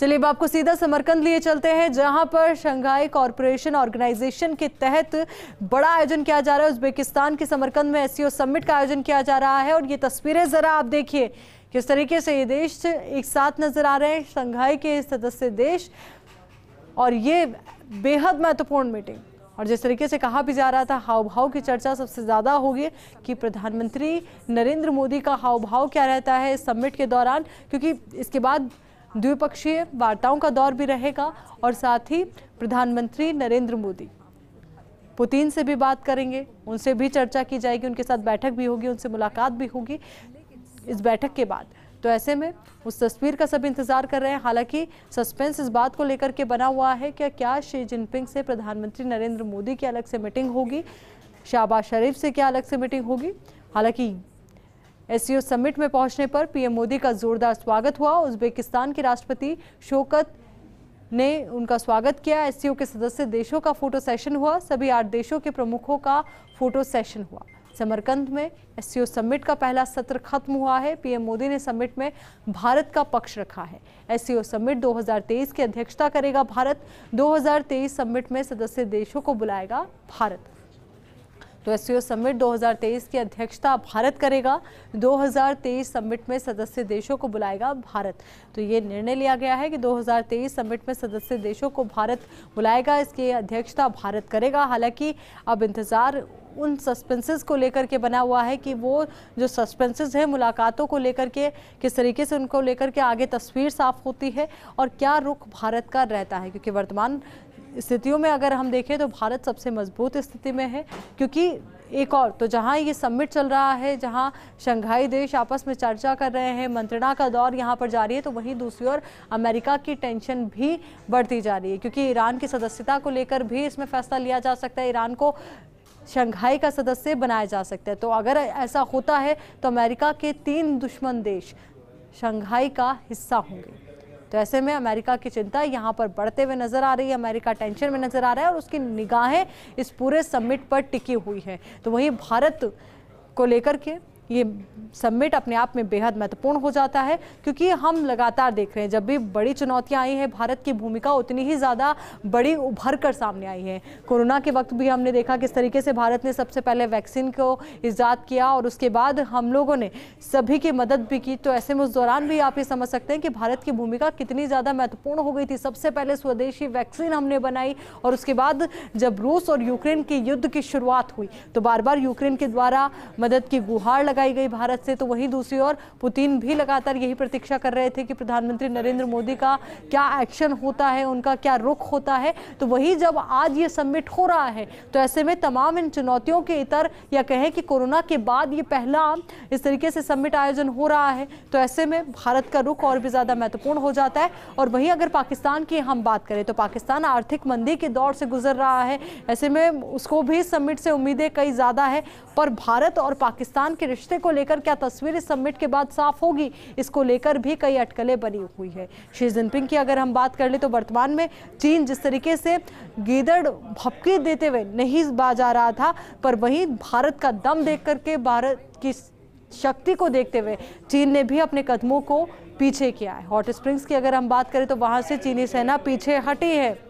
चलिए अब आपको सीधा समरकंद लिए चलते हैं जहां पर शंघाई कॉरपोरेशन ऑर्गेनाइजेशन के तहत बड़ा आयोजन किया जा रहा है उज्बेकिस्तान के समरकंद में एससीओ समिट का आयोजन किया जा रहा है और ये तस्वीरें जरा आप देखिए किस तरीके से ये देश एक साथ नजर आ रहे हैं शंघाई के सदस्य देश और ये बेहद महत्वपूर्ण मीटिंग और जिस तरीके से कहा भी जा रहा था हाव भाव की चर्चा सबसे ज़्यादा होगी कि प्रधानमंत्री नरेंद्र मोदी का हाव भाव क्या रहता है इस समिट के दौरान क्योंकि इसके बाद द्विपक्षीय वार्ताओं का दौर भी रहेगा और साथ ही प्रधानमंत्री नरेंद्र मोदी पुतिन से भी बात करेंगे उनसे भी चर्चा की जाएगी उनके साथ बैठक भी होगी उनसे मुलाकात भी होगी इस बैठक के बाद तो ऐसे में उस तस्वीर का सब इंतजार कर रहे हैं हालांकि सस्पेंस इस बात को लेकर के बना हुआ है कि क्या शी जिनपिंग से प्रधानमंत्री नरेंद्र मोदी की अलग से मीटिंग होगी शाहबाज शरीफ से क्या अलग से मीटिंग होगी हालांकि एससीओ समिट में पहुंचने पर पीएम मोदी का जोरदार स्वागत हुआ उज्बेकिस्तान के राष्ट्रपति शोकत ने उनका स्वागत किया एससीओ के सदस्य देशों का फोटो सेशन हुआ सभी आठ देशों के प्रमुखों का फोटो सेशन हुआ समरकंद में एससीओ समिट का पहला सत्र खत्म हुआ है पीएम मोदी ने समिट में भारत का पक्ष रखा है एससीओ समिट 2023 की अध्यक्षता करेगा भारत 2023 समिट में सदस्य देशों को बुलाएगा भारत तो एस समिट 2023 की अध्यक्षता भारत करेगा 2023 समिट में सदस्य देशों को बुलाएगा भारत तो ये निर्णय लिया गया है कि 2023 समिट में सदस्य देशों को भारत बुलाएगा इसकी अध्यक्षता भारत करेगा हालांकि अब इंतज़ार उन सस्पेंसेस को लेकर के बना हुआ है कि वो जो सस्पेंसेस हैं मुलाकातों को लेकर के किस तरीके से उनको लेकर के आगे तस्वीर साफ होती है और क्या रुख भारत का रहता है क्योंकि वर्तमान स्थितियों में अगर हम देखें तो भारत सबसे मजबूत स्थिति में है क्योंकि एक और तो जहाँ ये समिट चल रहा है जहाँ शंघाई देश आपस में चर्चा कर रहे हैं मंत्रणा का दौर यहाँ पर जारी है तो वहीं दूसरी ओर अमेरिका की टेंशन भी बढ़ती जा रही है क्योंकि ईरान की सदस्यता को लेकर भी इसमें फैसला लिया जा सकता है ईरान को शंघाई का सदस्य बनाया जा सकता है तो अगर ऐसा होता है तो अमेरिका के तीन दुश्मन देश शंघाई का हिस्सा होंगे तो ऐसे में अमेरिका की चिंता यहाँ पर बढ़ते हुए नजर आ रही है अमेरिका टेंशन में नजर आ रहा है और उसकी निगाहें इस पूरे समिट पर टिकी हुई है तो वहीं भारत को लेकर के ये सबमिट अपने आप में बेहद महत्वपूर्ण हो जाता है क्योंकि हम लगातार देख रहे हैं जब भी बड़ी चुनौतियां आई हैं भारत की भूमिका उतनी ही ज़्यादा बड़ी उभर कर सामने आई है कोरोना के वक्त भी हमने देखा किस तरीके से भारत ने सबसे पहले वैक्सीन को ईजाद किया और उसके बाद हम लोगों ने सभी की मदद भी की तो ऐसे में उस दौरान भी आप ये समझ सकते हैं कि भारत की भूमिका कितनी ज़्यादा महत्वपूर्ण हो गई थी सबसे पहले स्वदेशी वैक्सीन हमने बनाई और उसके बाद जब रूस और यूक्रेन के युद्ध की शुरुआत हुई तो बार बार यूक्रेन के द्वारा मदद की गुहार लगा लगाई गई भारत से तो वहीं दूसरी ओर पुतिन भी लगातार यही प्रतीक्षा कर रहे थे कि प्रधानमंत्री नरेंद्र मोदी का क्या एक्शन होता है उनका क्या रुख होता है तो वही जब आज ये सबमिट हो रहा है तो ऐसे में तमाम इन चुनौतियों के इतर या कहें कि कोरोना के बाद ये पहला इस तरीके से सबमिट आयोजन हो रहा है तो ऐसे में भारत का रुख और भी ज़्यादा महत्वपूर्ण हो जाता है और वहीं अगर पाकिस्तान की हम बात करें तो पाकिस्तान आर्थिक मंदी के दौर से गुजर रहा है ऐसे में उसको भी समिट से उम्मीदें कई ज़्यादा है पर भारत और पाकिस्तान के रिश्ते रिश्ते को लेकर क्या तस्वीर इस समिट के बाद साफ होगी इसको लेकर भी कई अटकलें बनी हुई है शी जिनपिंग की अगर हम बात कर ले तो वर्तमान में चीन जिस तरीके से गीदड़ भपकी देते हुए नहीं बाजा रहा था पर वहीं भारत का दम देख करके भारत की शक्ति को देखते हुए चीन ने भी अपने कदमों को पीछे किया है हॉट स्प्रिंग्स की अगर हम बात करें तो वहाँ से चीनी सेना पीछे हटी है